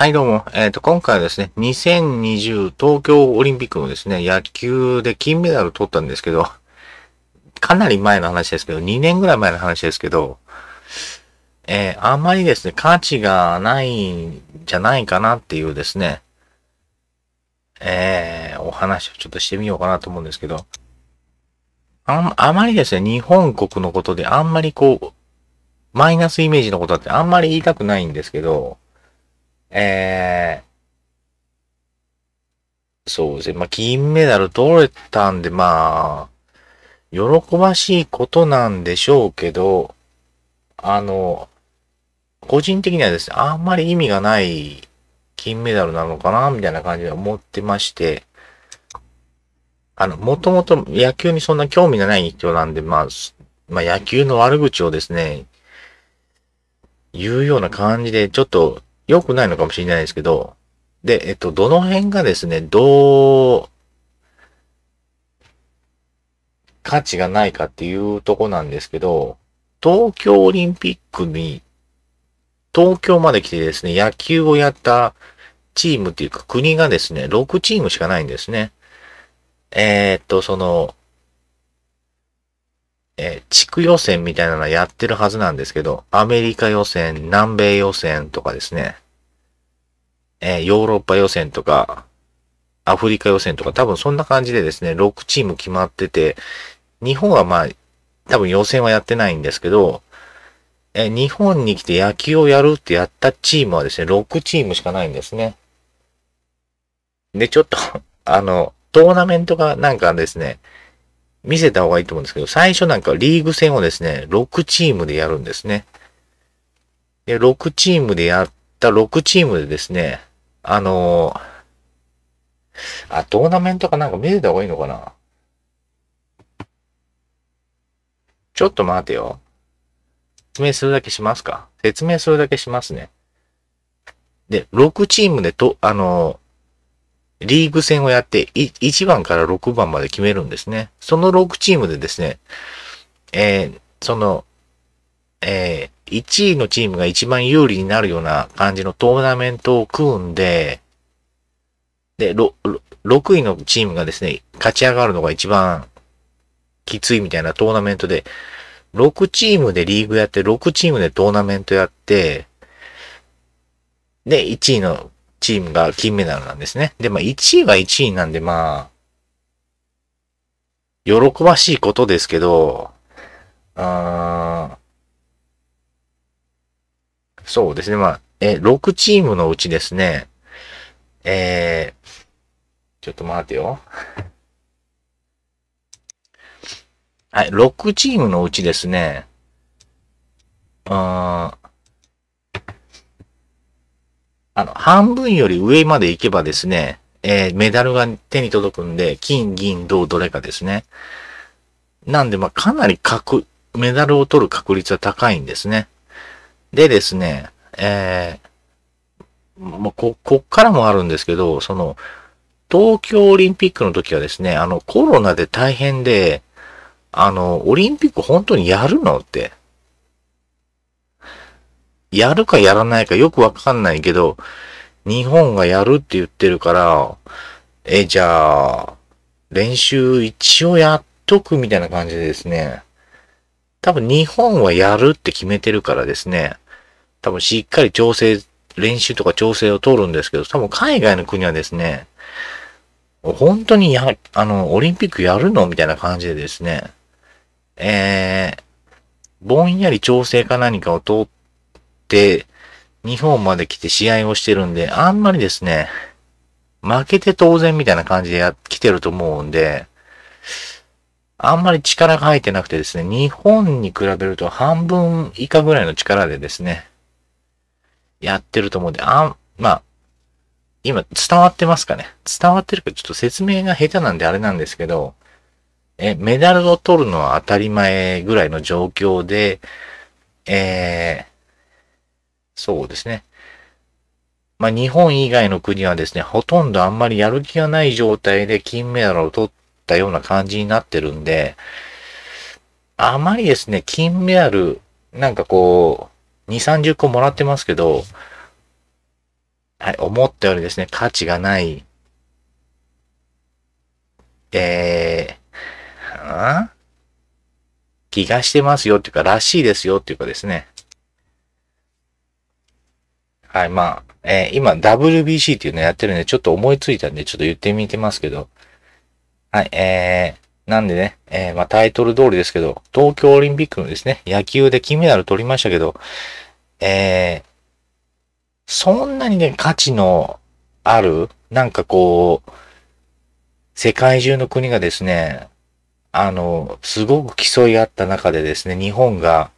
はい、どうも。えっ、ー、と、今回はですね、2020東京オリンピックのですね、野球で金メダル取ったんですけど、かなり前の話ですけど、2年ぐらい前の話ですけど、えー、あまりですね、価値がないんじゃないかなっていうですね、えー、お話をちょっとしてみようかなと思うんですけど、ああまりですね、日本国のことであんまりこう、マイナスイメージのことだってあんまり言いたくないんですけど、えー、そうですね。まあ、金メダル取れたんで、まあ、喜ばしいことなんでしょうけど、あの、個人的にはですね、あんまり意味がない金メダルなのかな、みたいな感じで思ってまして、あの、もともと野球にそんな興味がない人なんで、まあ、まあ、野球の悪口をですね、言うような感じで、ちょっと良くないのかもしれないですけど、で、えっと、どの辺がですね、どう、価値がないかっていうとこなんですけど、東京オリンピックに、東京まで来てですね、野球をやったチームっていうか国がですね、6チームしかないんですね。えー、っと、その、えー、地区予選みたいなのはやってるはずなんですけど、アメリカ予選、南米予選とかですね、えー、ヨーロッパ予選とか、アフリカ予選とか、多分そんな感じでですね、6チーム決まってて、日本はまあ、多分予選はやってないんですけど、え、日本に来て野球をやるってやったチームはですね、6チームしかないんですね。で、ちょっとあの、トーナメントがなんかですね、見せた方がいいと思うんですけど、最初なんかリーグ戦をですね、6チームでやるんですね。で、6チームでやった6チームでですね、あのー、あ、トーナメントかなんか見せた方がいいのかなちょっと待てよ。説明するだけしますか説明するだけしますね。で、6チームでと、あのーリーグ戦をやって、1番から6番まで決めるんですね。その6チームでですね、えー、その、えー、1位のチームが一番有利になるような感じのトーナメントを組んで、で、6, 6位のチームがですね、勝ち上がるのが一番きついみたいなトーナメントで、6チームでリーグやって、6チームでトーナメントやって、で、1位のチームが金メダルなんですね。で、まあ1位は1位なんで、まあ、喜ばしいことですけど、あそうですね、まあ、え、6チームのうちですね、えー、ちょっと待ってよ。はい、6チームのうちですね、あーあの、半分より上まで行けばですね、えー、メダルが手に届くんで、金、銀、銅、どれかですね。なんで、まあ、かなり確、メダルを取る確率は高いんですね。でですね、えー、もうこ、こっからもあるんですけど、その、東京オリンピックの時はですね、あの、コロナで大変で、あの、オリンピック本当にやるのって、やるかやらないかよくわかんないけど、日本がやるって言ってるから、え、じゃあ、練習一応やっとくみたいな感じでですね、多分日本はやるって決めてるからですね、多分しっかり調整、練習とか調整を通るんですけど、多分海外の国はですね、本当にや、あの、オリンピックやるのみたいな感じでですね、えー、ぼんやり調整か何かを通っ、日本まで来て試合をしてるんで、あんまりですね、負けて当然みたいな感じでや、来てると思うんで、あんまり力が入ってなくてですね、日本に比べると半分以下ぐらいの力でですね、やってると思うんで、あん、まあ、今伝わってますかね伝わってるかちょっと説明が下手なんであれなんですけど、え、メダルを取るのは当たり前ぐらいの状況で、えー、そうですね。まあ、日本以外の国はですね、ほとんどあんまりやる気がない状態で金メダルを取ったような感じになってるんで、あまりですね、金メダル、なんかこう、2、30個もらってますけど、はい、思ったよりですね、価値がない。えー、ん、気がしてますよっていうか、らしいですよっていうかですね。はい、まあ、えー、今 WBC っていうのやってるんで、ちょっと思いついたんで、ちょっと言ってみてますけど、はい、えー、なんでね、えー、まあタイトル通りですけど、東京オリンピックのですね、野球で金メダル取りましたけど、えー、そんなにね、価値のある、なんかこう、世界中の国がですね、あの、すごく競い合った中でですね、日本が、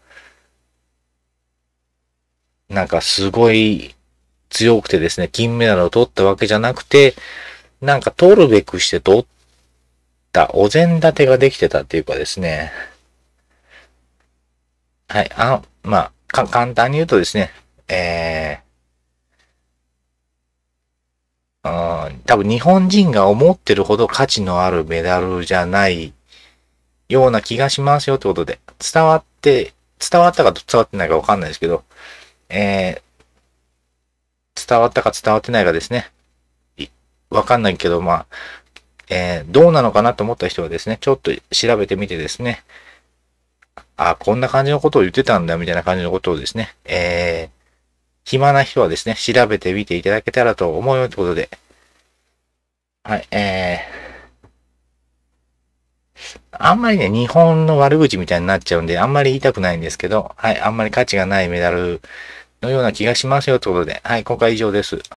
なんかすごい強くてですね、金メダルを取ったわけじゃなくて、なんか取るべくして取った、お膳立てができてたっていうかですね。はい、あの、まあ、か、簡単に言うとですね、えー、うん、多分日本人が思ってるほど価値のあるメダルじゃないような気がしますよってことで、伝わって、伝わったか伝わってないかわかんないですけど、えー、伝わったか伝わってないかですね、わかんないけど、まあ、えー、どうなのかなと思った人はですね、ちょっと調べてみてですね、あ、こんな感じのことを言ってたんだ、みたいな感じのことをですね、えー、暇な人はですね、調べてみていただけたらと思うということで、はい、えー、あんまりね、日本の悪口みたいになっちゃうんで、あんまり言いたくないんですけど、はい、あんまり価値がないメダルのような気がしますよということで、はい、今回以上です。